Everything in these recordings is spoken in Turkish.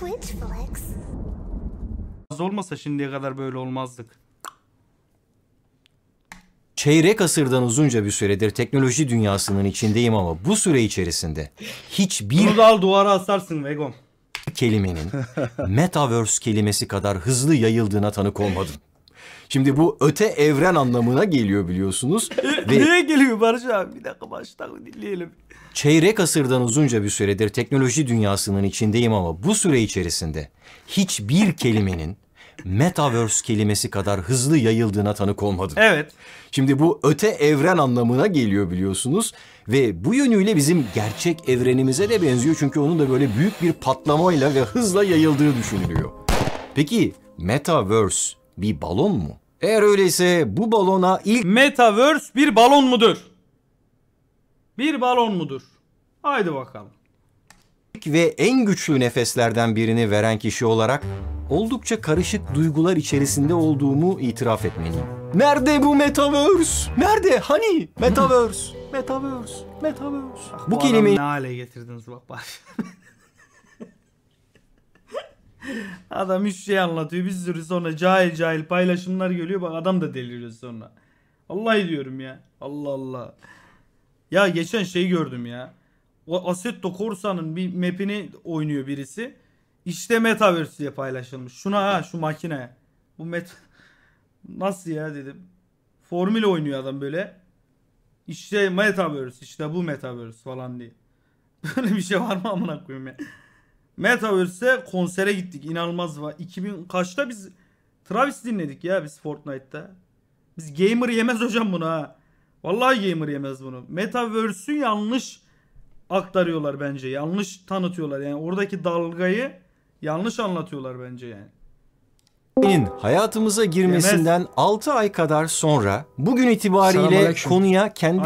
Twitch flex. Az olmasa şimdiye kadar böyle olmazdık. Çeyrek asırdan uzunca bir süredir teknoloji dünyasının içindeyim ama bu süre içerisinde hiçbir... Bunu al duvara asarsın Vegom. ...kelimenin Metaverse kelimesi kadar hızlı yayıldığına tanık olmadım. Şimdi bu öte evren anlamına geliyor biliyorsunuz. Ve Niye geliyor Barış abi? Bir dakika baştan dinleyelim. Çeyrek asırdan uzunca bir süredir teknoloji dünyasının içindeyim ama bu süre içerisinde hiçbir kelimenin metaverse kelimesi kadar hızlı yayıldığına tanık olmadım. Evet. Şimdi bu öte evren anlamına geliyor biliyorsunuz ve bu yönüyle bizim gerçek evrenimize de benziyor çünkü onun da böyle büyük bir patlamayla ve hızla yayıldığı düşünülüyor. Peki metaverse bir balon mu? Eğer öyleyse bu balona ilk... Metaverse bir balon mudur? Bir balon mudur? Haydi bakalım. İlk ve en güçlü nefeslerden birini veren kişi olarak oldukça karışık duygular içerisinde olduğumu itiraf etmeliyim. Nerede bu Metaverse? Nerede? Hani? Metaverse. Metaverse. Metaverse. Bak, bu, bu kelimeyi... Ne hale getirdiniz bak bak. Adam hiç şey anlatıyor. Bir sürü sonra cahil cahil paylaşımlar geliyor. Bak adam da deliriyor sonra. Allah diyorum ya. Allah Allah. Ya geçen şey gördüm ya. O Assetto Corsa'nın bir map'ini oynuyor birisi. İşte Metaverse diye paylaşılmış. Şuna ha şu makine. Bu met nasıl ya dedim. Formül oynuyor adam böyle. İşte Metaverse işte bu Metaverse falan diye. Böyle bir şey var mı amına koyayım ya. Metaverse'e konsere gittik. İnanılmaz var. 2000 kaçta biz Travis dinledik ya biz Fortnite'ta. Biz gamer yemez hocam bunu ha. Vallahi gamer yemez bunu. Metaverse'ü yanlış aktarıyorlar bence. Yanlış tanıtıyorlar. Yani oradaki dalgayı yanlış anlatıyorlar bence yani. Nin hayatımıza girmesinden Yemez. 6 ay kadar sonra bugün itibariyle konuya kendi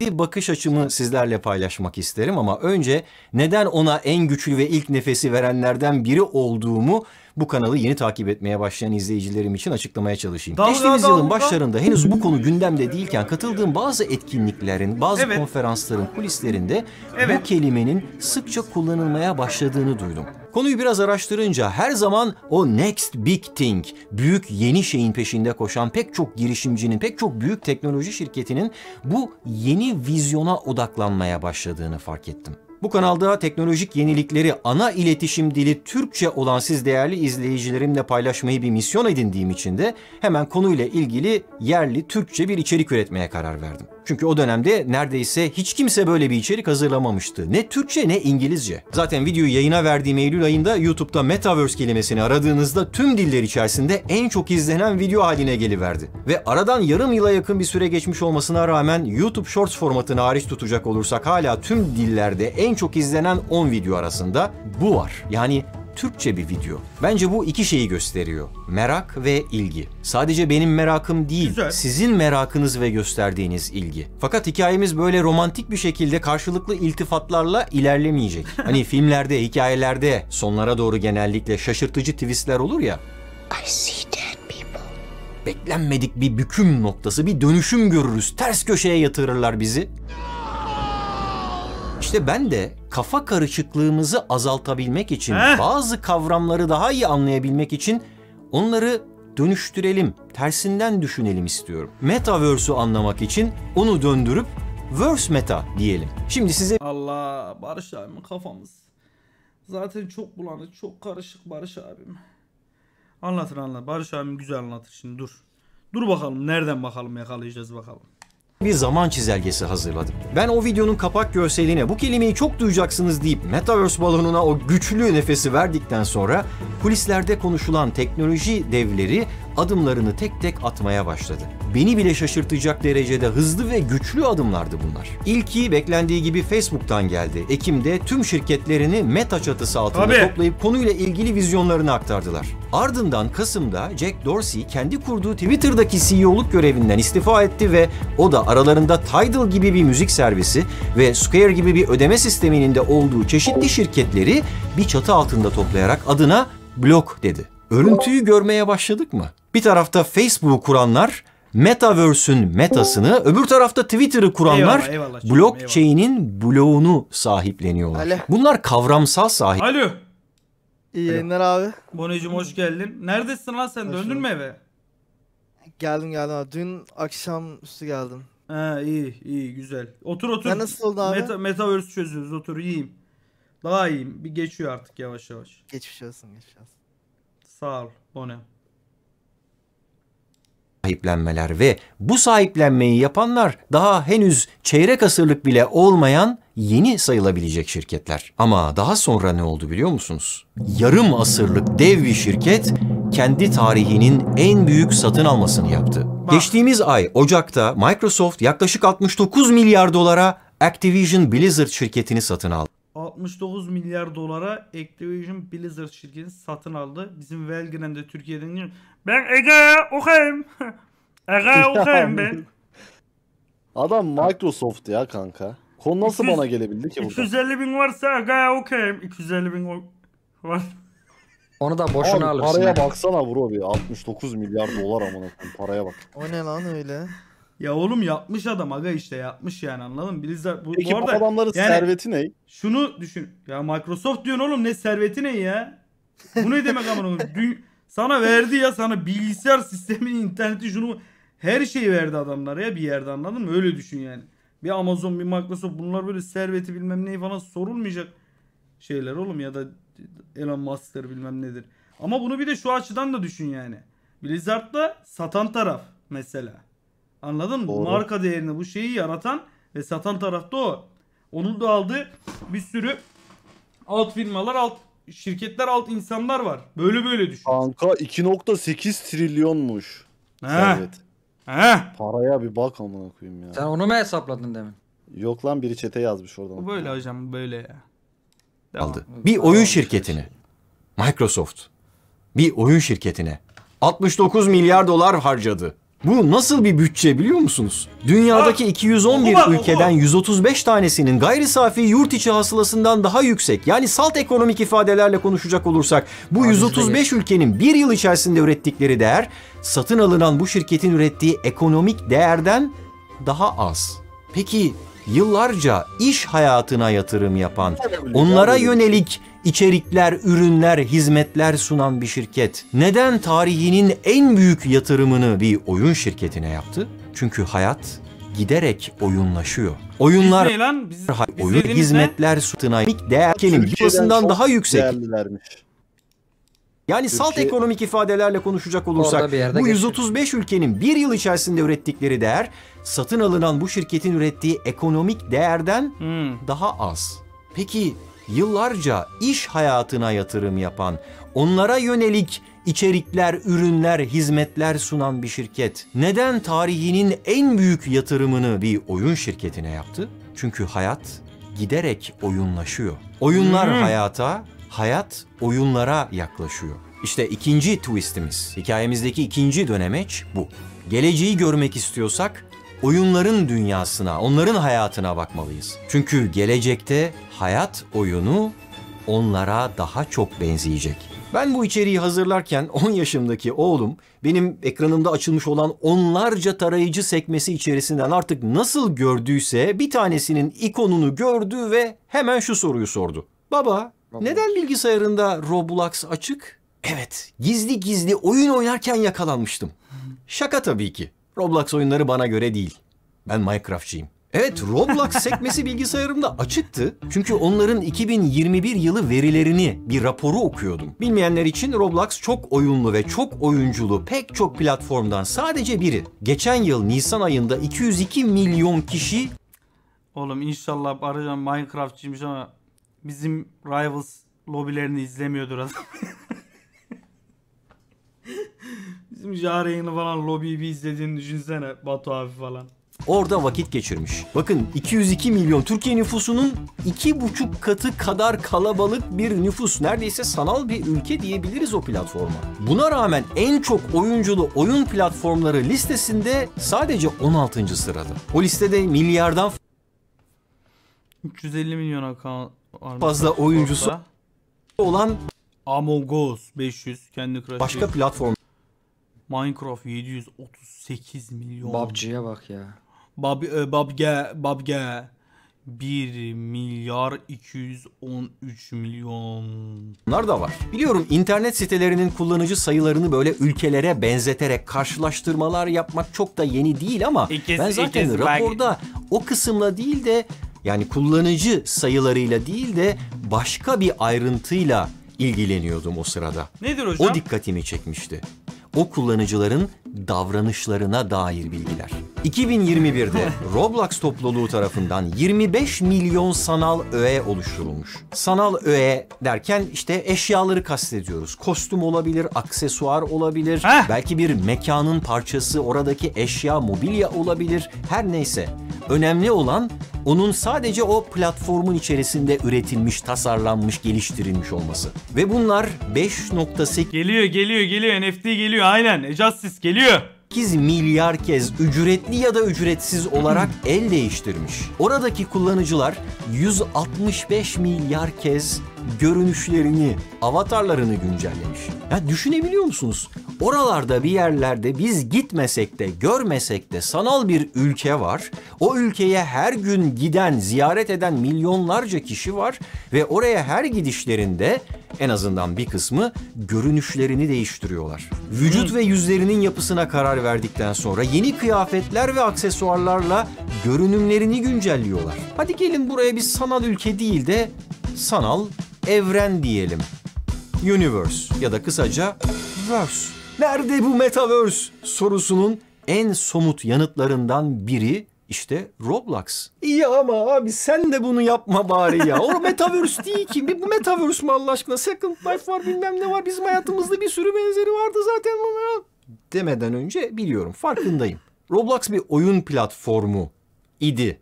bir bakış açımı sizlerle paylaşmak isterim ama önce neden ona en güçlü ve ilk nefesi verenlerden biri olduğumu bu kanalı yeni takip etmeye başlayan izleyicilerim için açıklamaya çalışayım. Dalga, Geçtiğimiz dalga, yılın başlarında henüz bu konu gündemde değilken katıldığım bazı etkinliklerin, bazı evet. konferansların kulislerinde evet. bu kelimenin sıkça kullanılmaya başladığını duydum. Konuyu biraz araştırınca her zaman o next big thing, büyük yeni şeyin peşinde koşan pek çok girişimcinin, pek çok büyük teknoloji şirketinin bu yeni vizyona odaklanmaya başladığını fark ettim. Bu kanalda teknolojik yenilikleri ana iletişim dili Türkçe olan siz değerli izleyicilerimle paylaşmayı bir misyon edindiğim için de hemen konuyla ilgili yerli Türkçe bir içerik üretmeye karar verdim. Çünkü o dönemde neredeyse hiç kimse böyle bir içerik hazırlamamıştı. Ne Türkçe ne İngilizce. Zaten videoyu yayına verdiğim Eylül ayında YouTube'da Metaverse kelimesini aradığınızda tüm diller içerisinde en çok izlenen video haline geliverdi. Ve aradan yarım yıla yakın bir süre geçmiş olmasına rağmen YouTube Shorts formatını hariç tutacak olursak hala tüm dillerde en çok izlenen 10 video arasında bu var. Yani Türkçe bir video. Bence bu iki şeyi gösteriyor. Merak ve ilgi. Sadece benim merakım değil, Güzel. sizin merakınız ve gösterdiğiniz ilgi. Fakat hikayemiz böyle romantik bir şekilde karşılıklı iltifatlarla ilerlemeyecek. hani filmlerde, hikayelerde sonlara doğru genellikle şaşırtıcı twistler olur ya. I see dead people. Beklenmedik bir büküm noktası, bir dönüşüm görürüz. Ters köşeye yatırırlar bizi. İşte ben de kafa karışıklığımızı azaltabilmek için, Heh. bazı kavramları daha iyi anlayabilmek için onları dönüştürelim, tersinden düşünelim istiyorum. Metaverse'ü anlamak için onu döndürüp verse meta diyelim. Şimdi size Allah Barış abim kafamız zaten çok bulanık, çok karışık Barış abim. Anlatır anlat. Barış abim güzel anlatır şimdi dur. Dur bakalım nereden bakalım yakalayacağız bakalım bir zaman çizelgesi hazırladım. Ben o videonun kapak görseline bu kelimeyi çok duyacaksınız deyip Metaverse balonuna o güçlü nefesi verdikten sonra kulislerde konuşulan teknoloji devleri adımlarını tek tek atmaya başladı. Beni bile şaşırtacak derecede hızlı ve güçlü adımlardı bunlar. İlki beklendiği gibi Facebook'tan geldi. Ekim'de tüm şirketlerini Meta çatısı altında Abi. toplayıp konuyla ilgili vizyonlarını aktardılar. Ardından Kasım'da Jack Dorsey kendi kurduğu Twitter'daki CEO'luk görevinden istifa etti ve o da aralarında Tidal gibi bir müzik servisi ve Square gibi bir ödeme sisteminin de olduğu çeşitli şirketleri bir çatı altında toplayarak adına blok dedi. Örüntüyü görmeye başladık mı? bir tarafta Facebook'u kuranlar Metaverse'ün metasını, öbür tarafta Twitter'ı kuranlar blockchain'in bloğunu sahipleniyorlar. Alo. Bunlar kavramsal sahip. Alo. İyi yayınlar abi. Bonecim hoş geldin. Neredesin lan sen? Hoş Döndün mü eve? Geldim geldim abi. Dün akşam üstü geldim. Ha iyi iyi güzel. Otur otur. Ya nasıl oldu abi? Meta, Metaverse çözüyoruz. Otur iyiyim. Daha iyiyim. Bir geçiyor artık yavaş yavaş. Geçmiş olsun geçmiş olsun. Sağ ol Bonem sahiplenmeler ve bu sahiplenmeyi yapanlar daha henüz çeyrek asırlık bile olmayan yeni sayılabilecek şirketler. Ama daha sonra ne oldu biliyor musunuz? Yarım asırlık dev bir şirket kendi tarihinin en büyük satın almasını yaptı. Geçtiğimiz ay Ocak'ta Microsoft yaklaşık 69 milyar dolara Activision Blizzard şirketini satın aldı. 69 milyar dolara Activision Blizzard şirketini satın aldı. Bizim Velgren'de Türkiye'den diyor. Ben Ege okuyayım. Ege okuyayım ben. Adam Microsoft ya kanka. Konu nasıl 200, bana gelebildi ki 250 burada? 250 bin varsa Ege okuyayım. 250 bin var. Onu da boşuna alırsın. Paraya baksana bro bir 69 milyar dolar amına paraya bak. O ne lan öyle? Ya oğlum yapmış adam aga işte yapmış yani anladın mı? Blizzard bu, Peki bu, arada, adamların yani, serveti ne? Şunu düşün. Ya Microsoft diyorsun oğlum ne serveti ne ya? Bu ne demek aman oğlum? Dün sana verdi ya sana bilgisayar sistemini, interneti şunu her şeyi verdi adamlara ya bir yerde anladın mı? Öyle düşün yani. Bir Amazon, bir Microsoft bunlar böyle serveti bilmem neyi falan sorulmayacak şeyler oğlum ya da Elon Musk'tır bilmem nedir. Ama bunu bir de şu açıdan da düşün yani. Blizzard satan taraf mesela. Anladın mı? Marka değerini bu şeyi yaratan ve satan tarafta o. Onun da aldığı bir sürü alt firmalar, alt şirketler, alt insanlar var. Böyle böyle düşün. Kanka 2.8 trilyonmuş. He. Servet. He. Paraya bir bak amına koyayım ya. Sen onu mu hesapladın demin? Yok lan biri çete yazmış oradan. Bu böyle hocam böyle Devam. Aldı. Bir oyun şirketini. Microsoft. Bir oyun şirketine. 69 milyar dolar harcadı. Bu nasıl bir bütçe biliyor musunuz? Dünyadaki 211 ülkeden 135 tanesinin gayri safi yurt içi hasılasından daha yüksek. Yani salt ekonomik ifadelerle konuşacak olursak bu 135 ülkenin bir yıl içerisinde ürettikleri değer satın alınan bu şirketin ürettiği ekonomik değerden daha az. Peki yıllarca iş hayatına yatırım yapan, onlara yönelik içerikler, ürünler, hizmetler sunan bir şirket neden tarihinin en büyük yatırımını bir oyun şirketine yaptı? Çünkü hayat giderek oyunlaşıyor. Oyunlar lan biz, biz oyun hizmetler sütuna değer kelime yuvasından daha yüksek. Yani Türkiye... salt ekonomik ifadelerle konuşacak olursak bu 135 geçtim. ülkenin bir yıl içerisinde ürettikleri değer satın alınan bu şirketin ürettiği ekonomik değerden hmm. daha az. Peki yıllarca iş hayatına yatırım yapan, onlara yönelik içerikler, ürünler, hizmetler sunan bir şirket neden tarihinin en büyük yatırımını bir oyun şirketine yaptı? Çünkü hayat giderek oyunlaşıyor. Oyunlar hmm. hayata, hayat oyunlara yaklaşıyor. İşte ikinci twistimiz, hikayemizdeki ikinci dönemeç bu. Geleceği görmek istiyorsak oyunların dünyasına, onların hayatına bakmalıyız. Çünkü gelecekte hayat oyunu onlara daha çok benzeyecek. Ben bu içeriği hazırlarken 10 yaşımdaki oğlum benim ekranımda açılmış olan onlarca tarayıcı sekmesi içerisinden artık nasıl gördüyse bir tanesinin ikonunu gördü ve hemen şu soruyu sordu. Baba, Baba. neden bilgisayarında Roblox açık? Evet, gizli gizli oyun oynarken yakalanmıştım. Şaka tabii ki. Roblox oyunları bana göre değil. Ben Minecraftçıyım. Evet Roblox sekmesi bilgisayarımda açıktı. Çünkü onların 2021 yılı verilerini bir raporu okuyordum. Bilmeyenler için Roblox çok oyunlu ve çok oyunculu pek çok platformdan sadece biri. Geçen yıl Nisan ayında 202 milyon kişi... Oğlum inşallah arayacağım Minecraftçıymış ama bizim Rivals lobilerini izlemiyordur adam. Bizim Jare'nin falan lobiyi bir izlediğini düşünsene Batu abi falan. Orada vakit geçirmiş. Bakın 202 milyon Türkiye nüfusunun 2,5 katı kadar kalabalık bir nüfus. Neredeyse sanal bir ülke diyebiliriz o platforma. Buna rağmen en çok oyunculu oyun platformları listesinde sadece 16. sırada. O listede milyardan 350 milyon account fazla oyuncusu olan Among Us 500 kendi Crush'ı. başka platform Minecraft 738 milyon. PUBG'ye bak ya. Bab, e, babge, babge. 1 milyar 213 milyon. Bunlar da var. Biliyorum internet sitelerinin kullanıcı sayılarını böyle ülkelere benzeterek karşılaştırmalar yapmak çok da yeni değil ama ikiz, ben zaten ikiz, raporda bak. o kısımla değil de yani kullanıcı sayılarıyla değil de başka bir ayrıntıyla ilgileniyordum o sırada. Nedir hocam? O dikkatimi çekmişti o kullanıcıların davranışlarına dair bilgiler. 2021'de Roblox topluluğu tarafından 25 milyon sanal öğe oluşturulmuş. Sanal öğe derken işte eşyaları kastediyoruz. Kostüm olabilir, aksesuar olabilir, Heh. belki bir mekanın parçası, oradaki eşya, mobilya olabilir. Her neyse. Önemli olan onun sadece o platformun içerisinde üretilmiş, tasarlanmış, geliştirilmiş olması. Ve bunlar 5.8 Geliyor geliyor geliyor NFT geliyor aynen. Justice geliyor. Ayı. 8 milyar kez ücretli ya da ücretsiz olarak el değiştirmiş. Oradaki kullanıcılar 165 milyar kez görünüşlerini, avatarlarını güncellemiş. Ya düşünebiliyor musunuz? Oralarda bir yerlerde biz gitmesek de görmesek de sanal bir ülke var. O ülkeye her gün giden, ziyaret eden milyonlarca kişi var ve oraya her gidişlerinde en azından bir kısmı görünüşlerini değiştiriyorlar. Vücut ve yüzlerinin yapısına karar verdikten sonra yeni kıyafetler ve aksesuarlarla görünümlerini güncelliyorlar. Hadi gelin buraya bir sanal ülke değil de sanal evren diyelim. Universe ya da kısaca verse. Nerede bu metaverse sorusunun en somut yanıtlarından biri işte Roblox. İyi ama abi sen de bunu yapma bari ya. O Metaverse değil ki. bu Metaverse mi Allah aşkına? Second Life var bilmem ne var. Bizim hayatımızda bir sürü benzeri vardı zaten bunlara. Demeden önce biliyorum farkındayım. Roblox bir oyun platformu idi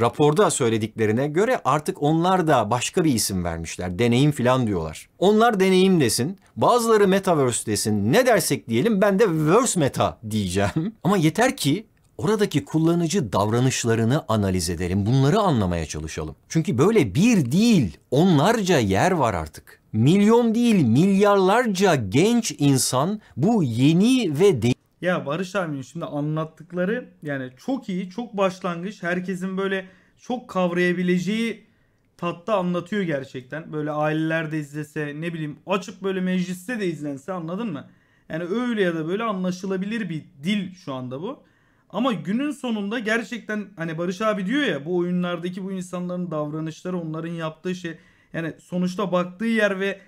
raporda söylediklerine göre artık onlar da başka bir isim vermişler. Deneyim filan diyorlar. Onlar deneyim desin, bazıları metaverse desin, ne dersek diyelim ben de verse meta diyeceğim. Ama yeter ki oradaki kullanıcı davranışlarını analiz edelim. Bunları anlamaya çalışalım. Çünkü böyle bir değil, onlarca yer var artık. Milyon değil, milyarlarca genç insan bu yeni ve değişik ya Barış abinin şimdi anlattıkları yani çok iyi, çok başlangıç. Herkesin böyle çok kavrayabileceği tatta anlatıyor gerçekten. Böyle aileler de izlese ne bileyim açıp böyle mecliste de izlense anladın mı? Yani öyle ya da böyle anlaşılabilir bir dil şu anda bu. Ama günün sonunda gerçekten hani Barış abi diyor ya bu oyunlardaki bu insanların davranışları onların yaptığı şey yani sonuçta baktığı yer ve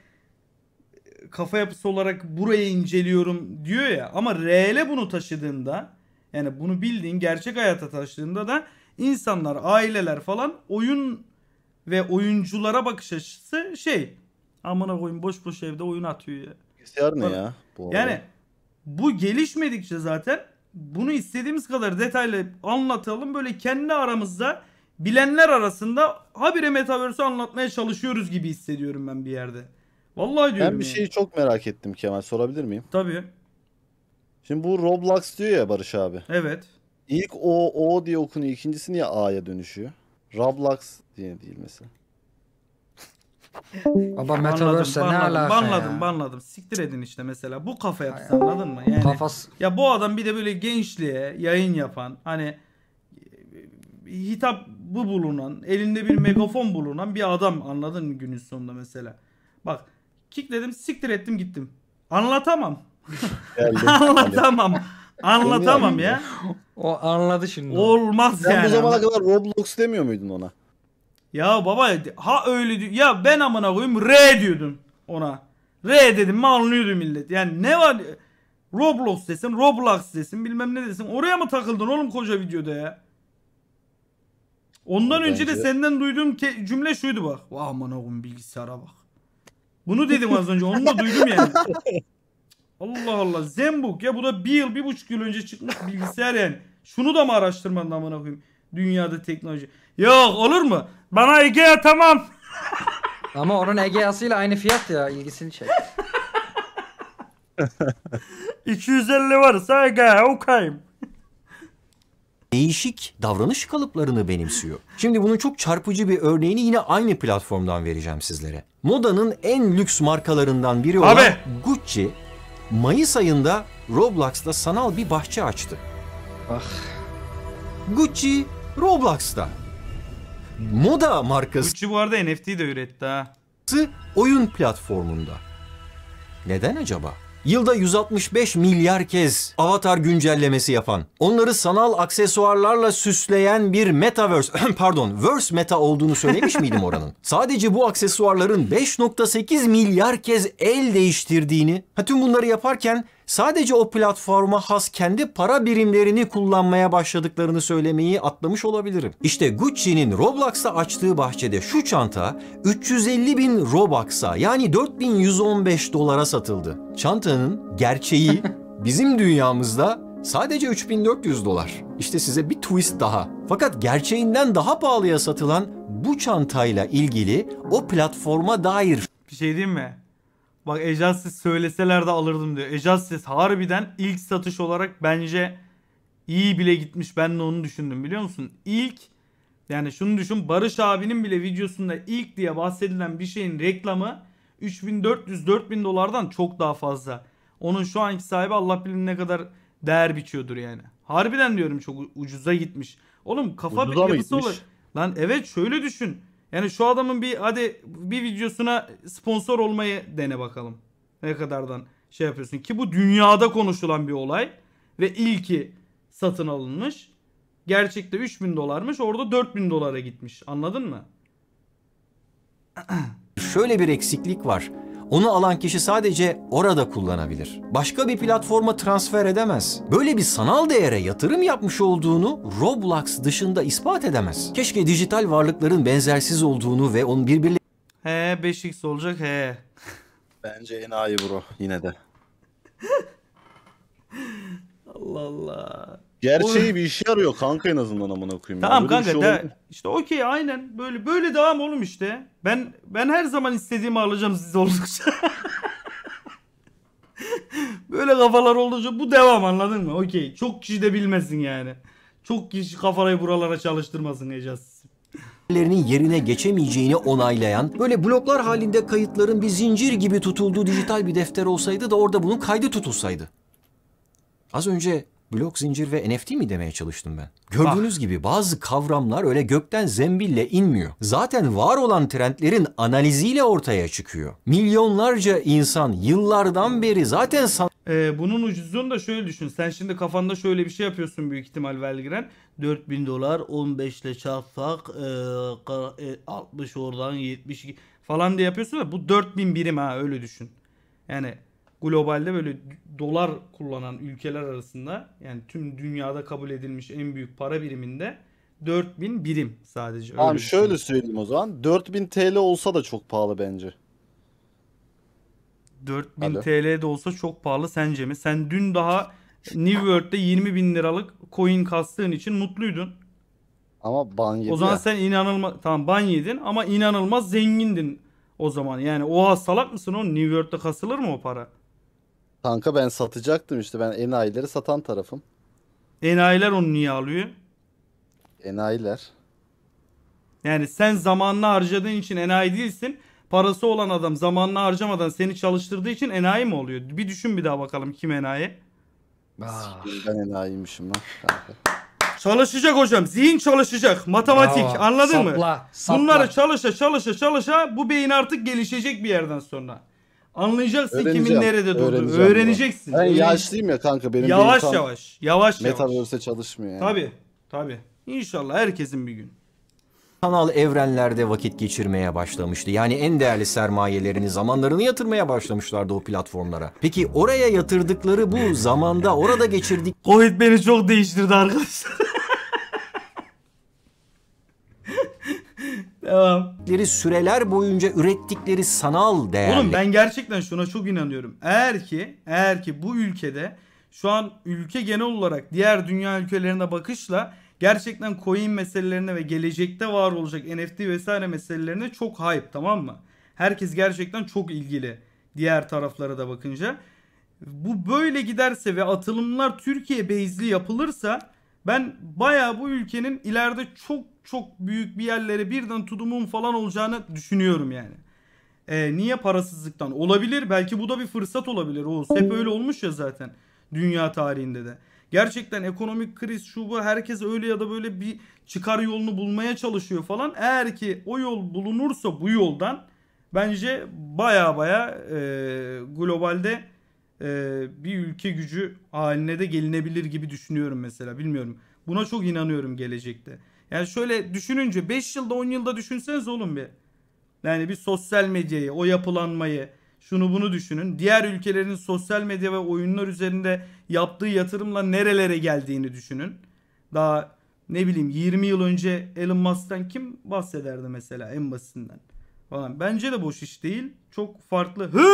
kafa yapısı olarak burayı inceliyorum diyor ya ama reele bunu taşıdığında yani bunu bildiğin gerçek hayata taşıdığında da insanlar, aileler falan oyun ve oyunculara bakış açısı şey amına koyun boş boş evde oyun atıyor ya. Bilgisayar ne ya? Bu yani bu gelişmedikçe zaten bunu istediğimiz kadar detaylı anlatalım. Böyle kendi aramızda bilenler arasında habire metaverse'ü anlatmaya çalışıyoruz gibi hissediyorum ben bir yerde. Vallahi diyorum Ben bir yani. şeyi çok merak ettim Kemal sorabilir miyim? Tabii. Şimdi bu Roblox diyor ya Barış abi. Evet. İlk O O diye okunuyor. ikincisi niye A'ya dönüşüyor? Roblox diye değil mesela. Ama Metaverse'e ne banladım, alaka banladım, ya? banladım. Siktir edin işte mesela. Bu kafa yapısı anladın mı? Yani, Kafas... Ya bu adam bir de böyle gençliğe yayın yapan hani e, hitap bu bulunan elinde bir megafon bulunan bir adam anladın mı günün sonunda mesela. Bak dedim, siktir ettim gittim. Anlatamam. Anlatamam. Anlatamam ya. O anladı şimdi. Olmaz Sen yani. Sen bu zamana kadar Roblox demiyor muydun ona? Ya baba ha öyle diyor. Ya ben amına koyayım R diyordum ona. R dedim mi anlıyordu millet. Yani ne var Roblox desin, Roblox desin, bilmem ne desin. Oraya mı takıldın oğlum koca videoda ya? Ondan Bence... önce de senden duyduğum cümle şuydu bak. Aman oğlum bilgisayara bak. Bunu dedim az önce. Onu da duydum yani. Allah Allah. Zenbook ya bu da bir yıl bir buçuk yıl önce çıkmış bilgisayar yani. Şunu da mı araştırmadın amına koyayım? Dünyada teknoloji. Yok olur mu? Bana Egea tamam. Ama onun Egea'sıyla aynı fiyat ya ilgisini çek. 250 varsa Egea okayım değişik davranış kalıplarını benimsiyor. Şimdi bunun çok çarpıcı bir örneğini yine aynı platformdan vereceğim sizlere. Modanın en lüks markalarından biri olan Abi. Gucci, Mayıs ayında Roblox'ta sanal bir bahçe açtı. Ah. Gucci Roblox'ta. Moda markası Gucci bu arada NFT de üretti ha. oyun platformunda. Neden acaba? Yılda 165 milyar kez avatar güncellemesi yapan, onları sanal aksesuarlarla süsleyen bir metaverse, pardon, verse meta olduğunu söylemiş miydim oranın? Sadece bu aksesuarların 5.8 milyar kez el değiştirdiğini, ha tüm bunları yaparken sadece o platforma has kendi para birimlerini kullanmaya başladıklarını söylemeyi atlamış olabilirim. İşte Gucci'nin Roblox'ta açtığı bahçede şu çanta 350 bin Robux'a yani 4115 dolara satıldı. Çantanın gerçeği bizim dünyamızda sadece 3400 dolar. İşte size bir twist daha. Fakat gerçeğinden daha pahalıya satılan bu çantayla ilgili o platforma dair bir şey diyeyim mi? Bak Ejansiz söyleseler de alırdım diyor. Ejansiz harbiden ilk satış olarak bence iyi bile gitmiş. Ben de onu düşündüm biliyor musun? İlk yani şunu düşün Barış abinin bile videosunda ilk diye bahsedilen bir şeyin reklamı 3400-4000 dolardan çok daha fazla. Onun şu anki sahibi Allah bilir ne kadar değer biçiyordur yani. Harbiden diyorum çok ucuza gitmiş. Oğlum kafa bir yapısı olur. Lan evet şöyle düşün. Yani şu adamın bir hadi bir videosuna sponsor olmayı dene bakalım. Ne kadardan şey yapıyorsun. Ki bu dünyada konuşulan bir olay. Ve ilki satın alınmış. Gerçekte 3000 dolarmış. Orada 4000 dolara gitmiş. Anladın mı? Şöyle bir eksiklik var onu alan kişi sadece orada kullanabilir. Başka bir platforma transfer edemez. Böyle bir sanal değere yatırım yapmış olduğunu Roblox dışında ispat edemez. Keşke dijital varlıkların benzersiz olduğunu ve onun birbirleri... He 5x olacak he. Bence en enayi bro yine de. Allah Allah. Gerçeği bir işe yarıyor kanka en azından amına koyayım. Tamam ya. Böyle kanka şey de, işte okey aynen böyle böyle devam oğlum işte. Ben ben her zaman istediğimi alacağım siz oldukça. böyle kafalar oldukça bu devam anladın mı? Okey çok kişi de bilmesin yani. Çok kişi kafayı buralara çalıştırmasın Ecaz lerinin yerine geçemeyeceğini onaylayan, böyle bloklar halinde kayıtların bir zincir gibi tutulduğu dijital bir defter olsaydı da orada bunun kaydı tutulsaydı. Az önce blok zincir ve NFT mi demeye çalıştım ben. Gördüğünüz Bak. Ah. gibi bazı kavramlar öyle gökten zembille inmiyor. Zaten var olan trendlerin analiziyle ortaya çıkıyor. Milyonlarca insan yıllardan beri zaten san... Ee, bunun ucuzluğunu da şöyle düşün. Sen şimdi kafanda şöyle bir şey yapıyorsun büyük ihtimal Velgiren. 4000 dolar 15 ile çarpsak e, 60 e, oradan 72 falan diye yapıyorsun da bu 4000 birim ha öyle düşün. Yani globalde böyle dolar kullanan ülkeler arasında yani tüm dünyada kabul edilmiş en büyük para biriminde 4000 birim sadece. Öyle Abi şöyle söyleyeyim o zaman. 4000 TL olsa da çok pahalı bence. 4000 Alo. TL de olsa çok pahalı sence mi? Sen dün daha New World'de 20 bin liralık coin kastığın için mutluydun. Ama ban yedin. O zaman ya. sen inanılmaz tamam ban yedin ama inanılmaz zengindin o zaman. Yani oha salak mısın o New York'ta kasılır mı o para? Kanka ben satacaktım işte. Ben enayileri satan tarafım. Enayiler onu niye alıyor? Enayiler. Yani sen zamanını harcadığın için enayi değilsin. Parası olan adam zamanını harcamadan seni çalıştırdığı için enayi mi oluyor? Bir düşün bir daha bakalım kim enayi. Ah. Ben enayiymişim lan. Kanka. Çalışacak hocam. Zihin çalışacak. Matematik Bravo. anladın sapla, mı? Sapla. Bunları çalışa çalışa çalışa bu beyin artık gelişecek bir yerden sonra. Anlayacaksın kimin nerede durduğunu. öğreneceğim Öğreneceksin. Ben yaşlıyım ya kanka benim yavaş yavaş yavaş. Yavaş yavaş. Metaverse'e çalışmıyor yani. Tabi tabi. İnşallah herkesin bir gün. Kanal evrenlerde vakit geçirmeye başlamıştı. Yani en değerli sermayelerini, zamanlarını yatırmaya başlamışlardı o platformlara. Peki oraya yatırdıkları bu zamanda orada geçirdik. Covid beni çok değiştirdi arkadaşlar. Devam. Süreler boyunca ürettikleri sanal değer. Oğlum ben gerçekten şuna çok inanıyorum. Eğer ki eğer ki bu ülkede şu an ülke genel olarak diğer dünya ülkelerine bakışla gerçekten coin meselelerine ve gelecekte var olacak NFT vesaire meselelerine çok hype tamam mı? Herkes gerçekten çok ilgili diğer taraflara da bakınca. Bu böyle giderse ve atılımlar Türkiye base'li yapılırsa ben baya bu ülkenin ileride çok çok büyük bir yerlere birden tudumun falan olacağını düşünüyorum yani. Ee, niye parasızlıktan? Olabilir. Belki bu da bir fırsat olabilir. Oğuz. Hep öyle olmuş ya zaten. Dünya tarihinde de. Gerçekten ekonomik kriz şu bu herkes öyle ya da böyle bir çıkar yolunu bulmaya çalışıyor falan. Eğer ki o yol bulunursa bu yoldan bence baya baya e, globalde e, bir ülke gücü haline de gelinebilir gibi düşünüyorum mesela. Bilmiyorum. Buna çok inanıyorum gelecekte. Yani şöyle düşününce 5 yılda 10 yılda düşünseniz oğlum bir. Yani bir sosyal medyayı, o yapılanmayı, şunu bunu düşünün. Diğer ülkelerin sosyal medya ve oyunlar üzerinde yaptığı yatırımla nerelere geldiğini düşünün. Daha ne bileyim 20 yıl önce Elon Musk'tan kim bahsederdi mesela en basitinden falan. Bence de boş iş değil. Çok farklı. Hı!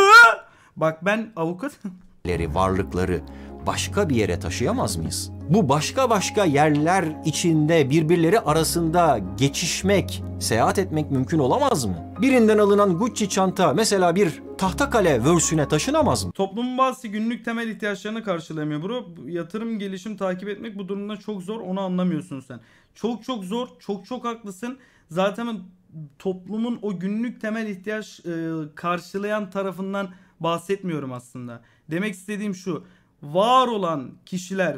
Bak ben avukatım. varlıkları başka bir yere taşıyamaz mıyız? Bu başka başka yerler içinde birbirleri arasında geçişmek, seyahat etmek mümkün olamaz mı? Birinden alınan Gucci çanta mesela bir tahta kale vörsüne taşınamaz mı? Toplumun bazı günlük temel ihtiyaçlarını karşılamıyor bro. Yatırım gelişim takip etmek bu durumda çok zor onu anlamıyorsun sen. Çok çok zor çok çok haklısın. Zaten toplumun o günlük temel ihtiyaç e, karşılayan tarafından bahsetmiyorum aslında. Demek istediğim şu. Var olan kişiler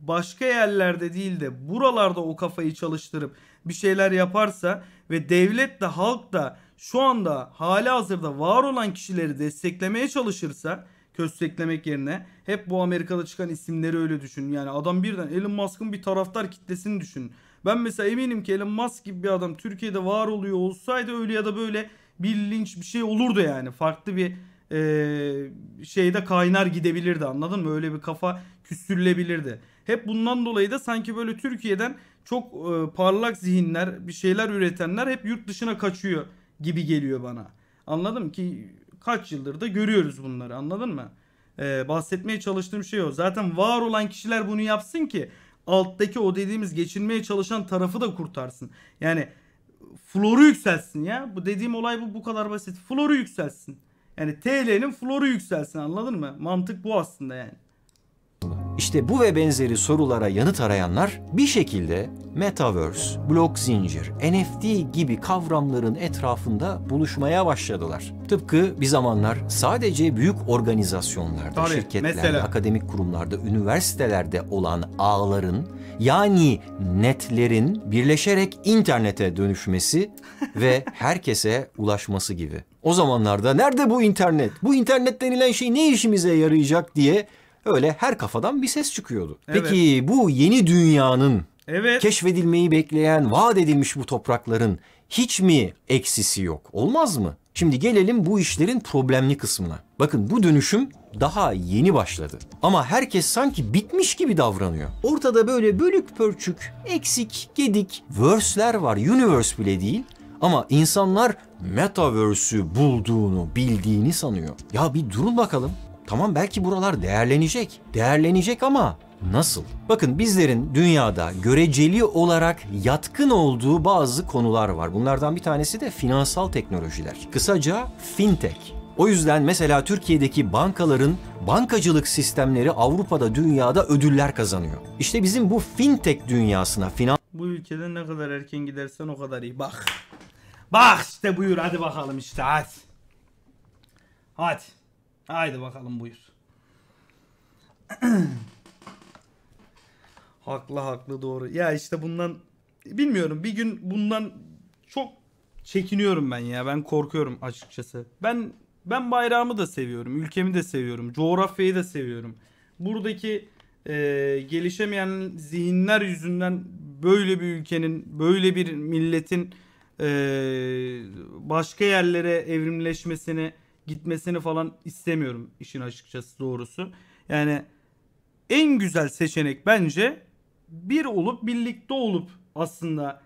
başka yerlerde değil de buralarda o kafayı çalıştırıp bir şeyler yaparsa ve devlet de halk da şu anda hali hazırda var olan kişileri desteklemeye çalışırsa kösteklemek yerine hep bu Amerika'da çıkan isimleri öyle düşün. Yani adam birden Elon Musk'ın bir taraftar kitlesini düşün. Ben mesela eminim ki Elon Musk gibi bir adam Türkiye'de var oluyor olsaydı öyle ya da böyle bir linç bir şey olurdu yani. Farklı bir e, şeyde kaynar gidebilirdi anladın mı? Öyle bir kafa küstürülebilirdi. Hep bundan dolayı da sanki böyle Türkiye'den çok e, parlak zihinler, bir şeyler üretenler hep yurt dışına kaçıyor gibi geliyor bana. Anladım ki kaç yıldır da görüyoruz bunları anladın mı? Ee, bahsetmeye çalıştığım şey o. Zaten var olan kişiler bunu yapsın ki alttaki o dediğimiz geçinmeye çalışan tarafı da kurtarsın. Yani floru yükselsin ya. Bu dediğim olay bu bu kadar basit. Floru yükselsin. Yani TL'nin floru yükselsin anladın mı? Mantık bu aslında yani. İşte bu ve benzeri sorulara yanıt arayanlar bir şekilde metaverse, blok zincir, NFT gibi kavramların etrafında buluşmaya başladılar. Tıpkı bir zamanlar sadece büyük organizasyonlarda, Tabii, şirketlerde, mesela. akademik kurumlarda, üniversitelerde olan ağların yani netlerin birleşerek internete dönüşmesi ve herkese ulaşması gibi. O zamanlarda nerede bu internet? Bu internet denilen şey ne işimize yarayacak diye öyle her kafadan bir ses çıkıyordu. Evet. Peki bu yeni dünyanın evet. keşfedilmeyi bekleyen, vaat edilmiş bu toprakların hiç mi eksisi yok? Olmaz mı? Şimdi gelelim bu işlerin problemli kısmına. Bakın bu dönüşüm daha yeni başladı. Ama herkes sanki bitmiş gibi davranıyor. Ortada böyle bölük pörçük, eksik, gedik, verse'ler var. Universe bile değil. Ama insanlar metaverse'ü bulduğunu, bildiğini sanıyor. Ya bir durun bakalım. Tamam belki buralar değerlenecek. Değerlenecek ama nasıl? Bakın bizlerin dünyada göreceli olarak yatkın olduğu bazı konular var. Bunlardan bir tanesi de finansal teknolojiler. Kısaca fintech. O yüzden mesela Türkiye'deki bankaların bankacılık sistemleri Avrupa'da dünyada ödüller kazanıyor. İşte bizim bu fintech dünyasına finans... Bu ülkede ne kadar erken gidersen o kadar iyi. Bak. Bak işte buyur hadi bakalım işte hadi. Hadi. Haydi bakalım buyur. haklı haklı doğru. Ya işte bundan bilmiyorum bir gün bundan çok çekiniyorum ben ya. Ben korkuyorum açıkçası. Ben ben bayrağımı da seviyorum. Ülkemi de seviyorum. Coğrafyayı da seviyorum. Buradaki e, gelişemeyen zihinler yüzünden böyle bir ülkenin, böyle bir milletin ee, başka yerlere evrimleşmesini gitmesini falan istemiyorum işin açıkçası doğrusu. Yani en güzel seçenek bence bir olup birlikte olup aslında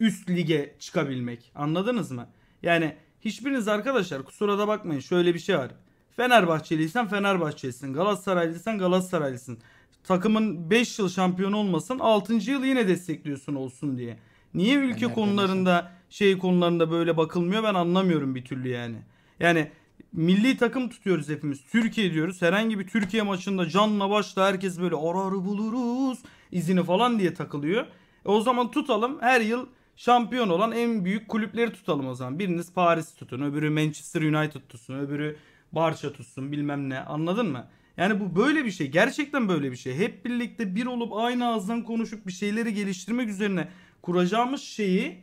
üst lige çıkabilmek. Anladınız mı? Yani hiçbiriniz arkadaşlar kusura da bakmayın şöyle bir şey var. Fenerbahçeliysen Fenerbahçelisin. Galatasaraylıysan Galatasaraylısın. Takımın 5 yıl şampiyon olmasın 6. yıl yine destekliyorsun olsun diye. Niye ülke Fener konularında şey konularında böyle bakılmıyor ben anlamıyorum bir türlü yani. Yani milli takım tutuyoruz hepimiz. Türkiye diyoruz. Herhangi bir Türkiye maçında canla başla herkes böyle ararı buluruz izini falan diye takılıyor. E o zaman tutalım her yıl şampiyon olan en büyük kulüpleri tutalım o zaman. Biriniz Paris tutun, öbürü Manchester United tutsun, öbürü Barça tutsun bilmem ne anladın mı? Yani bu böyle bir şey. Gerçekten böyle bir şey. Hep birlikte bir olup aynı ağızdan konuşup bir şeyleri geliştirmek üzerine kuracağımız şeyi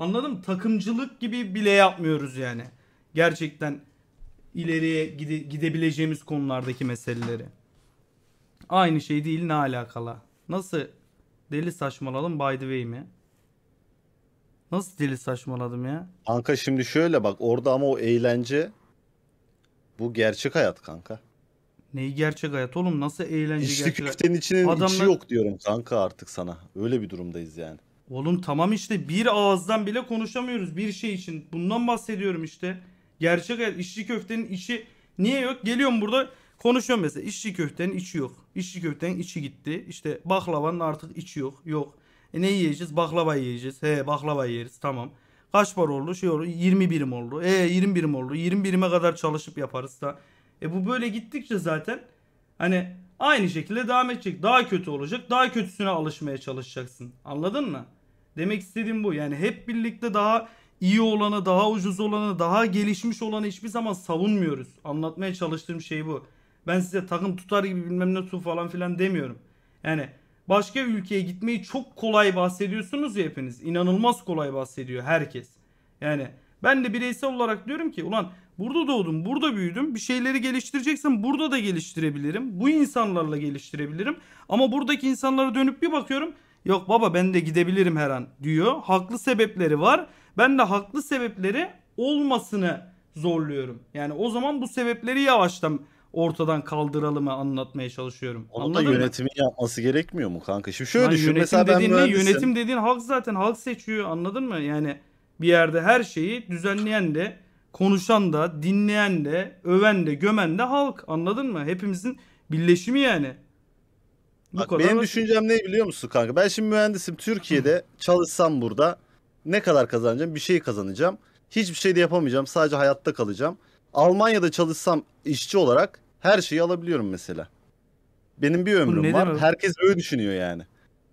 Anladım. Takımcılık gibi bile yapmıyoruz yani. Gerçekten ileriye gide, gidebileceğimiz konulardaki meseleleri. Aynı şey değil ne alakalı? Nasıl deli saçmaladım by the way mi? Nasıl deli saçmaladım ya? Kanka şimdi şöyle bak orada ama o eğlence bu gerçek hayat kanka. Neyi gerçek hayat oğlum? Nasıl eğlence İçli gerçek hayat? köftenin içinin Adamlar... içi yok diyorum kanka artık sana. Öyle bir durumdayız yani. Oğlum tamam işte bir ağızdan bile konuşamıyoruz bir şey için. Bundan bahsediyorum işte. Gerçek hayat işçi köftenin içi niye yok? Geliyorum burada konuşuyorum mesela. işçi köftenin içi yok. İşçi köftenin içi gitti. İşte baklavanın artık içi yok. Yok. E ne yiyeceğiz? Baklava yiyeceğiz. He baklava yeriz tamam. Kaç para oldu? Şey oldu 20 birim oldu. E 20 birim oldu. 20 birime kadar çalışıp yaparız da. E bu böyle gittikçe zaten hani aynı şekilde devam edecek. Daha kötü olacak. Daha kötüsüne alışmaya çalışacaksın. Anladın mı? Demek istediğim bu. Yani hep birlikte daha iyi olanı, daha ucuz olanı, daha gelişmiş olanı hiçbir zaman savunmuyoruz. Anlatmaya çalıştığım şey bu. Ben size takım tutar gibi bilmem ne su falan filan demiyorum. Yani başka ülkeye gitmeyi çok kolay bahsediyorsunuz ya hepiniz. İnanılmaz kolay bahsediyor herkes. Yani ben de bireysel olarak diyorum ki ulan burada doğdum, burada büyüdüm. Bir şeyleri geliştireceksem burada da geliştirebilirim. Bu insanlarla geliştirebilirim. Ama buradaki insanlara dönüp bir bakıyorum. Yok baba ben de gidebilirim her an diyor. Haklı sebepleri var. Ben de haklı sebepleri olmasını zorluyorum. Yani o zaman bu sebepleri yavaştan ortadan kaldıralımı anlatmaya çalışıyorum. Onu Anladın da yönetimin mı? yapması gerekmiyor mu kanka? Şimdi şöyle yani düşün yönetim mesela dediğin ben Ne? Yönetim dediğin halk zaten halk seçiyor anladın mı? Yani bir yerde her şeyi düzenleyen de konuşan da dinleyen de öven de gömen de halk anladın mı? Hepimizin birleşimi yani. Bu Bak, kadar... Benim düşüncem ne biliyor musun kanka? Ben şimdi mühendisim. Türkiye'de çalışsam burada ne kadar kazanacağım? Bir şey kazanacağım. Hiçbir şey de yapamayacağım. Sadece hayatta kalacağım. Almanya'da çalışsam işçi olarak her şeyi alabiliyorum mesela. Benim bir ömrüm var. Demek? Herkes öyle düşünüyor yani.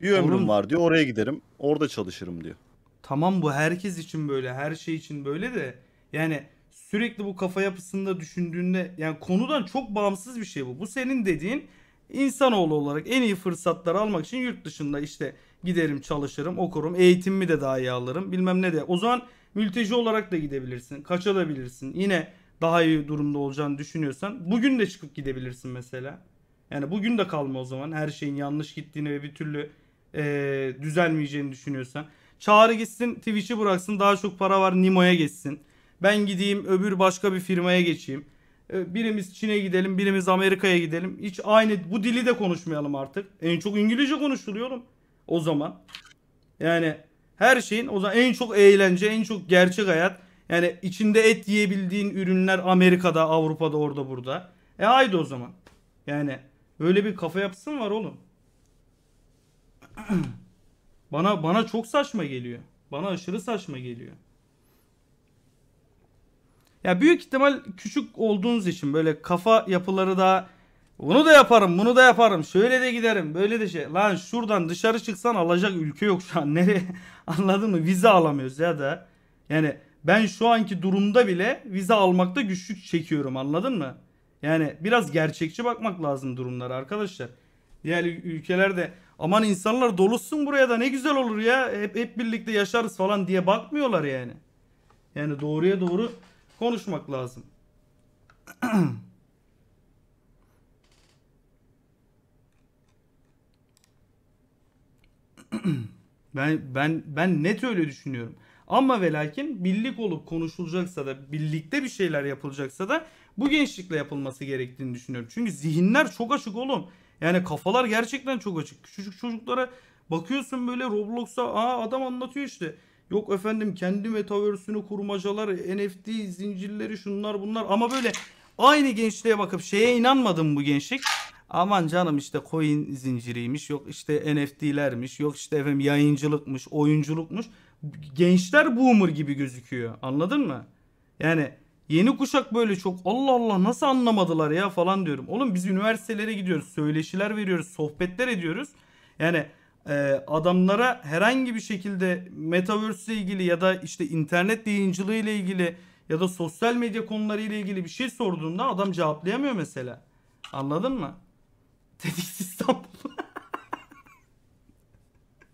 Bir ömrüm Oğlum... var diyor. Oraya giderim. Orada çalışırım diyor. Tamam bu herkes için böyle. Her şey için böyle de. Yani sürekli bu kafa yapısında düşündüğünde yani konudan çok bağımsız bir şey bu. Bu senin dediğin İnsanoğlu olarak en iyi fırsatları almak için yurt dışında işte giderim çalışırım okurum eğitimimi de daha iyi alırım bilmem ne de. O zaman mülteci olarak da gidebilirsin kaçabilirsin yine daha iyi durumda olacağını düşünüyorsan bugün de çıkıp gidebilirsin mesela. Yani bugün de kalma o zaman her şeyin yanlış gittiğini ve bir türlü e, düzelmeyeceğini düşünüyorsan. Çağrı gitsin Twitch'i bıraksın daha çok para var Nimo'ya geçsin. Ben gideyim öbür başka bir firmaya geçeyim. E, birimiz Çin'e gidelim, birimiz Amerika'ya gidelim. Hiç aynı bu dili de konuşmayalım artık. En çok İngilizce konuşuluyorum o zaman. Yani her şeyin o zaman en çok eğlence, en çok gerçek hayat. Yani içinde et yiyebildiğin ürünler Amerika'da, Avrupa'da, orada, burada. E haydi o zaman. Yani böyle bir kafa yapısı var oğlum? bana bana çok saçma geliyor. Bana aşırı saçma geliyor. Ya büyük ihtimal küçük olduğunuz için böyle kafa yapıları da bunu da yaparım, bunu da yaparım. Şöyle de giderim, böyle de şey. Lan şuradan dışarı çıksan alacak ülke yok şu an. Nereye? Anladın mı? Vize alamıyoruz ya da. Yani ben şu anki durumda bile vize almakta güçlük çekiyorum anladın mı? Yani biraz gerçekçi bakmak lazım durumlara arkadaşlar. Diğer ülkelerde aman insanlar dolusun buraya da ne güzel olur ya hep, hep birlikte yaşarız falan diye bakmıyorlar yani. Yani doğruya doğru konuşmak lazım. ben ben ben net öyle düşünüyorum. Ama velakin birlik olup konuşulacaksa da birlikte bir şeyler yapılacaksa da bu gençlikle yapılması gerektiğini düşünüyorum. Çünkü zihinler çok açık oğlum. Yani kafalar gerçekten çok açık. Küçücük çocuklara bakıyorsun böyle Roblox'a aa adam anlatıyor işte. Yok efendim kendi metaversünü kurmacalar, NFT zincirleri şunlar bunlar ama böyle aynı gençliğe bakıp şeye inanmadım bu gençlik. Aman canım işte coin zinciriymiş yok işte NFT'lermiş yok işte efendim yayıncılıkmış oyunculukmuş. Gençler boomer gibi gözüküyor anladın mı? Yani yeni kuşak böyle çok Allah Allah nasıl anlamadılar ya falan diyorum. Oğlum biz üniversitelere gidiyoruz söyleşiler veriyoruz sohbetler ediyoruz. Yani ee, adamlara herhangi bir şekilde metaverse ile ilgili ya da işte internet yayıncılığı ile ilgili ya da sosyal medya konuları ile ilgili bir şey sorduğunda adam cevaplayamıyor mesela. Anladın mı? Tedik İstanbul.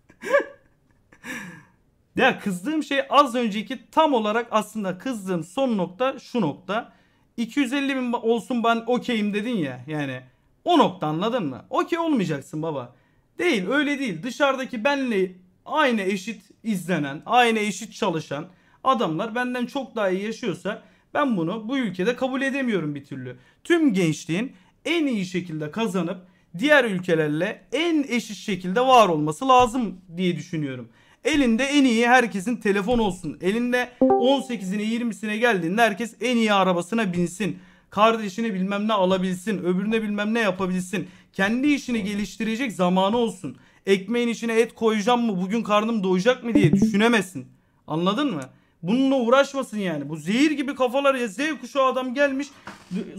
ya kızdığım şey az önceki tam olarak aslında kızdığım son nokta şu nokta. 250 bin olsun ben okeyim dedin ya yani. O nokta anladın mı? Okey olmayacaksın baba. Değil öyle değil. Dışarıdaki benle aynı eşit izlenen, aynı eşit çalışan adamlar benden çok daha iyi yaşıyorsa ben bunu bu ülkede kabul edemiyorum bir türlü. Tüm gençliğin en iyi şekilde kazanıp diğer ülkelerle en eşit şekilde var olması lazım diye düşünüyorum. Elinde en iyi herkesin telefon olsun. Elinde 18'ine 20'sine geldiğinde herkes en iyi arabasına binsin. Kardeşine bilmem ne alabilsin. Öbürüne bilmem ne yapabilsin. Kendi işini geliştirecek zamanı olsun. Ekmeğin içine et koyacağım mı? Bugün karnım doyacak mı diye düşünemesin. Anladın mı? Bununla uğraşmasın yani. Bu zehir gibi kafalar ya Z kuşağı adam gelmiş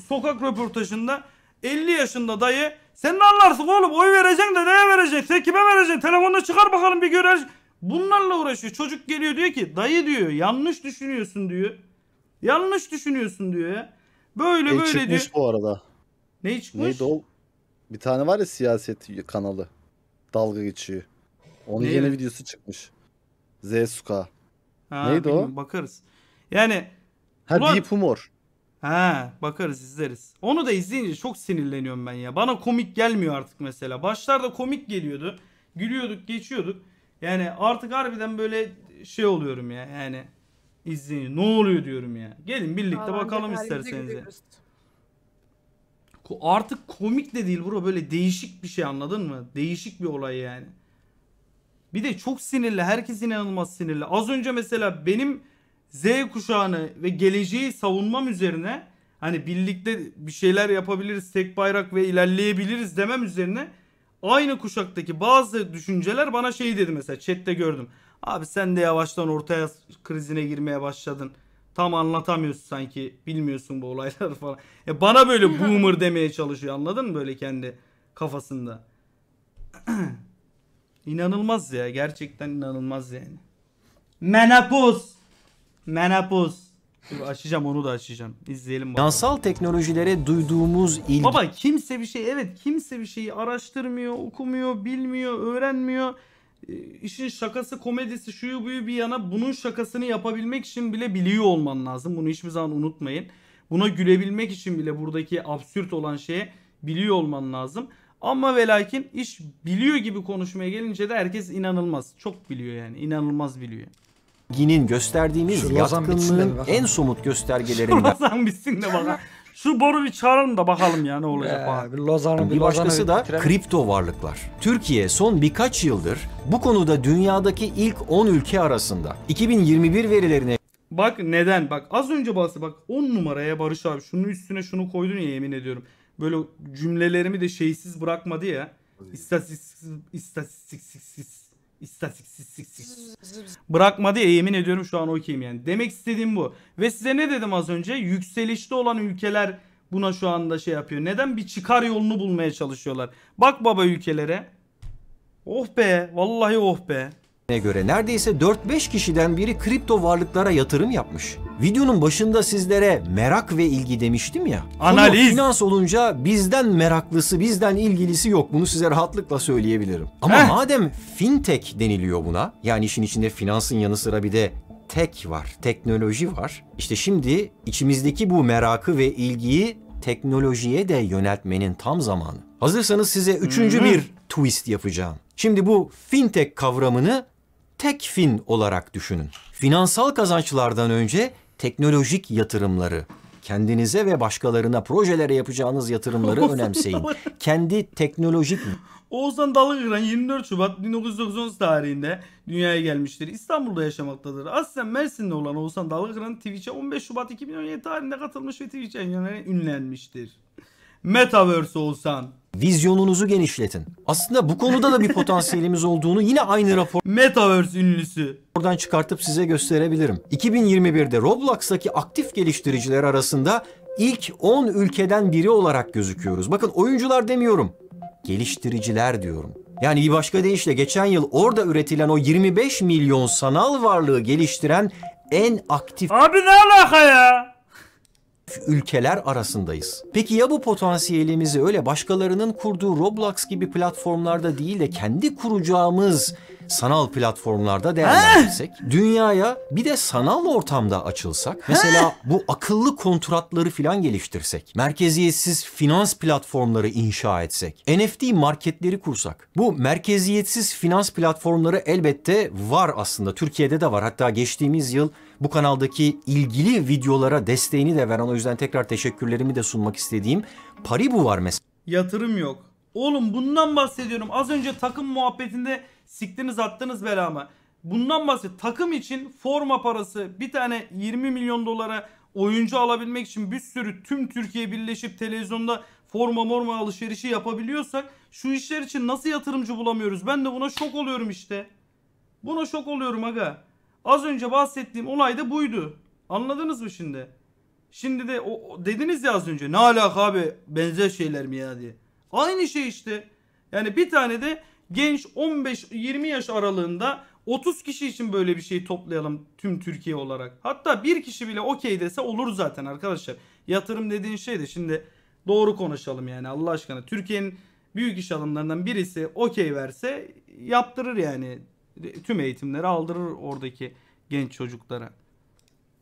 sokak röportajında 50 yaşında dayı sen ne anlarsın oğlum oy vereceksin de neye vereceksin sen kime vereceksin telefonda çıkar bakalım bir görer. Bunlarla uğraşıyor çocuk geliyor diyor ki dayı diyor yanlış düşünüyorsun diyor. Yanlış düşünüyorsun diyor ya. Böyle ne böyle çıkmış bu arada. Ne çıkmış? Neydi o? Bir tane var ya siyaset kanalı. Dalga geçiyor. Onun Neydi? yeni videosu çıkmış. Zsuka. Suka. Ha, Neydi o? Bakarız. Yani Ha Ulan... Deep Humor. Ha bakarız izleriz. Onu da izleyince çok sinirleniyorum ben ya. Bana komik gelmiyor artık mesela. Başlarda komik geliyordu. Gülüyorduk geçiyorduk. Yani artık harbiden böyle şey oluyorum ya yani. izleyin ne oluyor diyorum ya. Gelin birlikte Aa, bakalım isterseniz. Artık komik de değil bro böyle değişik bir şey anladın mı? Değişik bir olay yani. Bir de çok sinirli. Herkes inanılmaz sinirli. Az önce mesela benim Z kuşağını ve geleceği savunmam üzerine hani birlikte bir şeyler yapabiliriz, tek bayrak ve ilerleyebiliriz demem üzerine aynı kuşaktaki bazı düşünceler bana şey dedi mesela chatte gördüm. Abi sen de yavaştan ortaya krizine girmeye başladın tam anlatamıyorsun sanki bilmiyorsun bu olayları falan. Ya e, bana böyle boomer demeye çalışıyor anladın mı böyle kendi kafasında. İnanılmaz ya gerçekten inanılmaz yani. Menopoz. Menopoz. açacağım onu da açacağım. İzleyelim bakalım. Yansal teknolojilere duyduğumuz ilgi. Baba kimse bir şey evet kimse bir şeyi araştırmıyor, okumuyor, bilmiyor, öğrenmiyor. E, işin şakası komedisi şuyu buyu bir yana bunun şakasını yapabilmek için bile biliyor olman lazım. Bunu hiçbir zaman unutmayın. Buna gülebilmek için bile buradaki absürt olan şeye biliyor olman lazım. Ama ve lakin iş biliyor gibi konuşmaya gelince de herkes inanılmaz. Çok biliyor yani. inanılmaz biliyor. Ginin gösterdiğimiz Şu yatkınlığın en somut göstergelerinden. Ramazan bitsin de bana. Şu boru bir çağıralım da bakalım ya ne olacak. Ee, bir Lozan'ı bir, bir başkası da bitirelim. kripto varlıklar. Türkiye son birkaç yıldır bu konuda dünyadaki ilk 10 ülke arasında. 2021 verilerine Bak neden? Bak az önce bahsetti. Bak 10 numaraya Barış abi. Şunun üstüne şunu koydun ya yemin ediyorum. Böyle cümlelerimi de şeysiz bırakmadı ya. İstatistiksiz, istatistiksiz, İstatistiksiz. Bırakmadı ya yemin ediyorum şu an okeyim yani. Demek istediğim bu. Ve size ne dedim az önce? Yükselişte olan ülkeler buna şu anda şey yapıyor. Neden? Bir çıkar yolunu bulmaya çalışıyorlar. Bak baba ülkelere. Oh be. Vallahi oh be göre neredeyse 4-5 kişiden biri kripto varlıklara yatırım yapmış. Videonun başında sizlere merak ve ilgi demiştim ya. Analiz. finans olunca bizden meraklısı, bizden ilgilisi yok. Bunu size rahatlıkla söyleyebilirim. Ama Heh. madem fintech deniliyor buna, yani işin içinde finansın yanı sıra bir de tek var, teknoloji var. İşte şimdi içimizdeki bu merakı ve ilgiyi teknolojiye de yöneltmenin tam zamanı. Hazırsanız size üçüncü Hı -hı. bir twist yapacağım. Şimdi bu fintech kavramını Tek fin olarak düşünün. Finansal kazançlardan önce teknolojik yatırımları, kendinize ve başkalarına projelere yapacağınız yatırımları önemseyin. Kendi teknolojik Oğuzhan Dalıgıran 24 Şubat 1990 tarihinde dünyaya gelmiştir. İstanbul'da yaşamaktadır. Aslen Mersin'de olan Oğuzhan Dalıgıran Twitch'e 15 Şubat 2017 tarihinde katılmış ve Twitch yayınlarına ünlenmiştir. Metaverse Oğuzhan. Vizyonunuzu genişletin. Aslında bu konuda da bir potansiyelimiz olduğunu yine aynı rapor Metaverse ünlüsü. Oradan çıkartıp size gösterebilirim. 2021'de Roblox'taki aktif geliştiriciler arasında ilk 10 ülkeden biri olarak gözüküyoruz. Bakın oyuncular demiyorum. Geliştiriciler diyorum. Yani bir başka deyişle geçen yıl orada üretilen o 25 milyon sanal varlığı geliştiren en aktif... Abi ne alaka ya? ülkeler arasındayız. Peki ya bu potansiyelimizi öyle başkalarının kurduğu Roblox gibi platformlarda değil de kendi kuracağımız sanal platformlarda değerlendirsek, dünyaya bir de sanal ortamda açılsak, mesela bu akıllı kontratları filan geliştirsek, merkeziyetsiz finans platformları inşa etsek, NFT marketleri kursak. Bu merkeziyetsiz finans platformları elbette var aslında. Türkiye'de de var. Hatta geçtiğimiz yıl bu kanaldaki ilgili videolara desteğini de veren o yüzden tekrar teşekkürlerimi de sunmak istediğim Paribu var mesela. Yatırım yok. Oğlum bundan bahsediyorum. Az önce takım muhabbetinde Siktiniz attınız belamı. Bundan bahset. Takım için forma parası bir tane 20 milyon dolara oyuncu alabilmek için bir sürü tüm Türkiye birleşip televizyonda forma morma alışverişi yapabiliyorsak şu işler için nasıl yatırımcı bulamıyoruz? Ben de buna şok oluyorum işte. Buna şok oluyorum aga. Az önce bahsettiğim olay da buydu. Anladınız mı şimdi? Şimdi de o, dediniz ya az önce ne alaka abi benzer şeyler mi ya diye. Aynı şey işte. Yani bir tane de genç 15-20 yaş aralığında 30 kişi için böyle bir şey toplayalım tüm Türkiye olarak. Hatta bir kişi bile okey dese olur zaten arkadaşlar. Yatırım dediğin şey de şimdi doğru konuşalım yani Allah aşkına. Türkiye'nin büyük iş alımlarından birisi okey verse yaptırır yani. Tüm eğitimleri aldırır oradaki genç çocuklara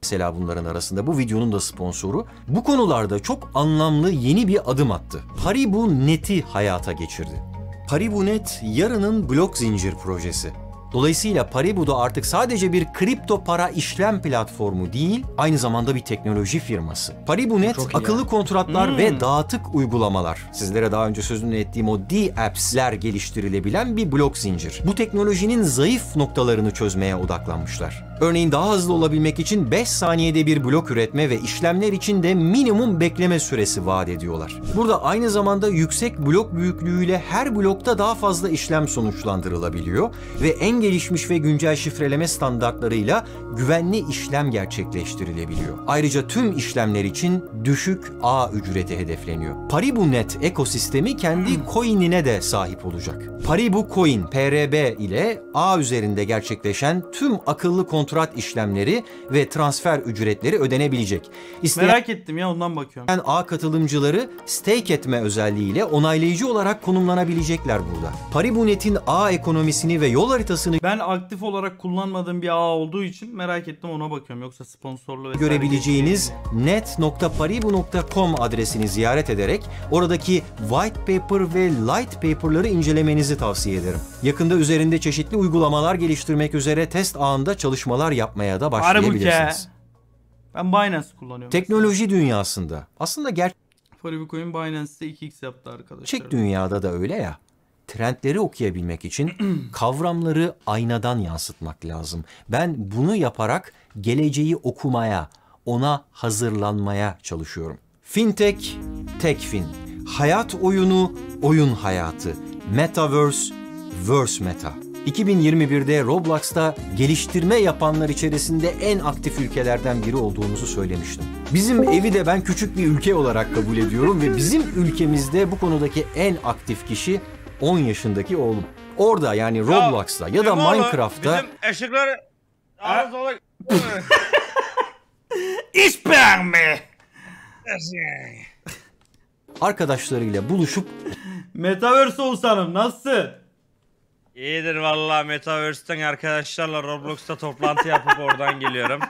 mesela bunların arasında bu videonun da sponsoru bu konularda çok anlamlı yeni bir adım attı. Haribo Net'i hayata geçirdi. Paribunet yarının blok zincir projesi. Dolayısıyla Paribu'da artık sadece bir kripto para işlem platformu değil, aynı zamanda bir teknoloji firması. Paribunet akıllı yani. kontratlar hmm. ve dağıtık uygulamalar. Sizlere daha önce sözünü ettiğim o D-Apps'ler geliştirilebilen bir blok zincir. Bu teknolojinin zayıf noktalarını çözmeye odaklanmışlar. Örneğin daha hızlı olabilmek için 5 saniyede bir blok üretme ve işlemler için de minimum bekleme süresi vaat ediyorlar. Burada aynı zamanda yüksek blok büyüklüğüyle her blokta daha fazla işlem sonuçlandırılabiliyor ve en gelişmiş ve güncel şifreleme standartlarıyla güvenli işlem gerçekleştirilebiliyor. Ayrıca tüm işlemler için düşük ağ ücreti hedefleniyor. Paribu Net ekosistemi kendi hmm. coin'ine de sahip olacak. Paribu Coin, PRB ile ağ üzerinde gerçekleşen tüm akıllı kontrol kontrat işlemleri ve transfer ücretleri ödenebilecek. İsteyen, Merak ettim ya ondan bakıyorum. A katılımcıları stake etme özelliğiyle onaylayıcı olarak konumlanabilecekler burada. Paribunet'in A ekonomisini ve yol haritasını Ben aktif olarak kullanmadığım bir ağ olduğu için merak ettim ona bakıyorum. Yoksa sponsorlu vesaire görebileceğiniz net.paribu.com adresini ziyaret ederek oradaki white paper ve light paper'ları incelemenizi tavsiye ederim. Yakında üzerinde çeşitli uygulamalar geliştirmek üzere test ağında çalışma çalışmalar yapmaya da başlayabilirsiniz. Ben Binance kullanıyorum. Teknoloji mesela. dünyasında aslında gerçek. ger Bitcoin Binance'de 2x yaptı arkadaşlar. Çek dünyada da öyle ya. Trendleri okuyabilmek için kavramları aynadan yansıtmak lazım. Ben bunu yaparak geleceği okumaya, ona hazırlanmaya çalışıyorum. Fintech, Techfin. Hayat oyunu, oyun hayatı. Metaverse, Verse Meta. 2021'de Roblox'ta geliştirme yapanlar içerisinde en aktif ülkelerden biri olduğumuzu söylemiştim. Bizim evi de ben küçük bir ülke olarak kabul ediyorum ve bizim ülkemizde bu konudaki en aktif kişi 10 yaşındaki oğlum. Orada yani Roblox'ta ya da Minecraft'ta... Bizim eşikler ağız olarak... mi? Arkadaşlarıyla buluşup... Metaverse olsanım nasıl? İyidir vallahi Metaverse'ten arkadaşlarla Roblox'ta toplantı yapıp oradan geliyorum.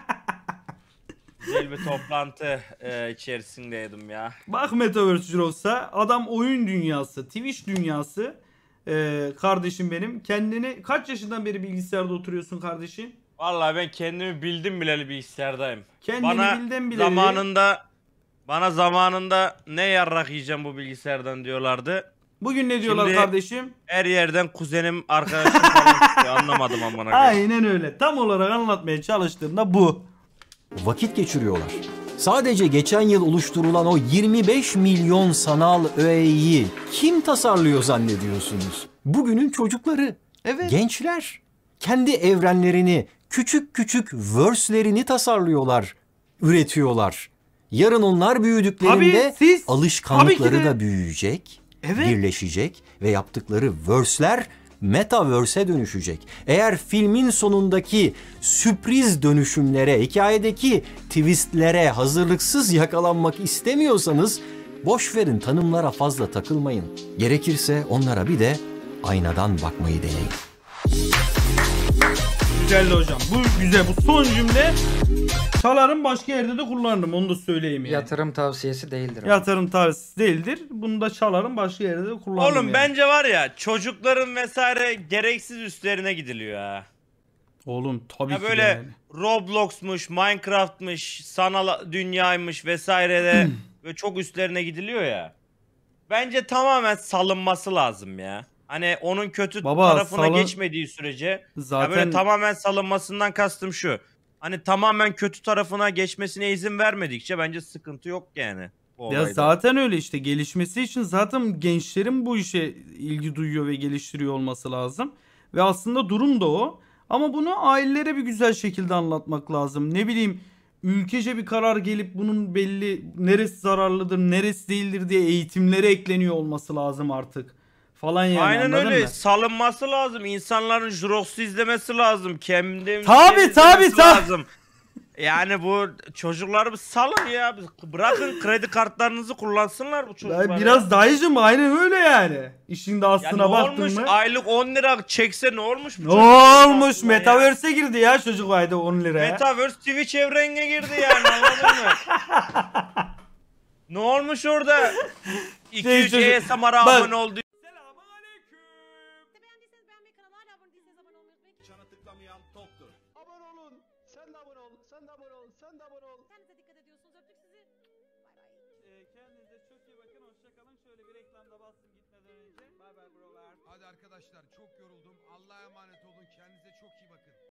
Güzel bir toplantı e, içerisindeydim ya. Bak Metaverse olsa adam oyun dünyası, Twitch dünyası. E, kardeşim benim kendini kaç yaşından beri bilgisayarda oturuyorsun kardeşim? Valla ben kendimi bildim bileli bilgisayardayım. Kendini bana bildin bileli. Zamanında bana zamanında ne yarrak yiyeceğim bu bilgisayardan diyorlardı. Bugün ne diyorlar Şimdi kardeşim? Her yerden kuzenim, arkadaşım falan anlamadım amına koyayım. Aynen öyle. Tam olarak anlatmaya çalıştığımda bu. Vakit geçiriyorlar. Sadece geçen yıl oluşturulan o 25 milyon sanal öğeyi kim tasarlıyor zannediyorsunuz? Bugünün çocukları, Evet. gençler. Kendi evrenlerini, küçük küçük verslerini tasarlıyorlar, üretiyorlar. Yarın onlar büyüdüklerinde Abi siz- alışkanlıkları Tabii de. da büyüyecek evet. birleşecek ve yaptıkları verse'ler metaverse'e dönüşecek. Eğer filmin sonundaki sürpriz dönüşümlere, hikayedeki twistlere hazırlıksız yakalanmak istemiyorsanız boş verin tanımlara fazla takılmayın. Gerekirse onlara bir de aynadan bakmayı deneyin. Güzel hocam. Bu güzel. Bu son cümle Çalarım başka yerde de kullanırım onu da söyleyeyim yani. Yatırım tavsiyesi değildir. Yatırım tavsiyesi değildir. Bunu da çalarım başka yerde de kullanırım. Oğlum yani. bence var ya çocukların vesaire gereksiz üstlerine gidiliyor ha. Oğlum tabii Ya ki böyle yani. Roblox'muş, Minecraft'mış, sanal dünyaymış vesaire de böyle çok üstlerine gidiliyor ya. Bence tamamen salınması lazım ya. Hani onun kötü Baba, tarafına salın- geçmediği sürece. Zaten. Ya böyle tamamen salınmasından kastım şu hani tamamen kötü tarafına geçmesine izin vermedikçe bence sıkıntı yok yani. Ya zaten öyle işte gelişmesi için zaten gençlerin bu işe ilgi duyuyor ve geliştiriyor olması lazım. Ve aslında durum da o. Ama bunu ailelere bir güzel şekilde anlatmak lazım. Ne bileyim ülkece bir karar gelip bunun belli neresi zararlıdır neresi değildir diye eğitimlere ekleniyor olması lazım artık falan yani Aynen öyle. Mı? Salınması lazım. İnsanların juroksu izlemesi lazım. Kendi tabi tabi lazım. Yani bu çocukları salın ya. Bırakın kredi kartlarınızı kullansınlar bu çocuklar. Ya biraz dayıcım aynen öyle yani. İşin de aslına ya baktın olmuş? mı? Aylık 10 lira çekse ne olmuş? Ne olmuş? Metaverse'e girdi ya çocuk ayda 10 liraya. Metaverse TV çevrenge girdi yani anladın mı? ne olmuş orada? 2-3 şey, e ASMR'a oldu.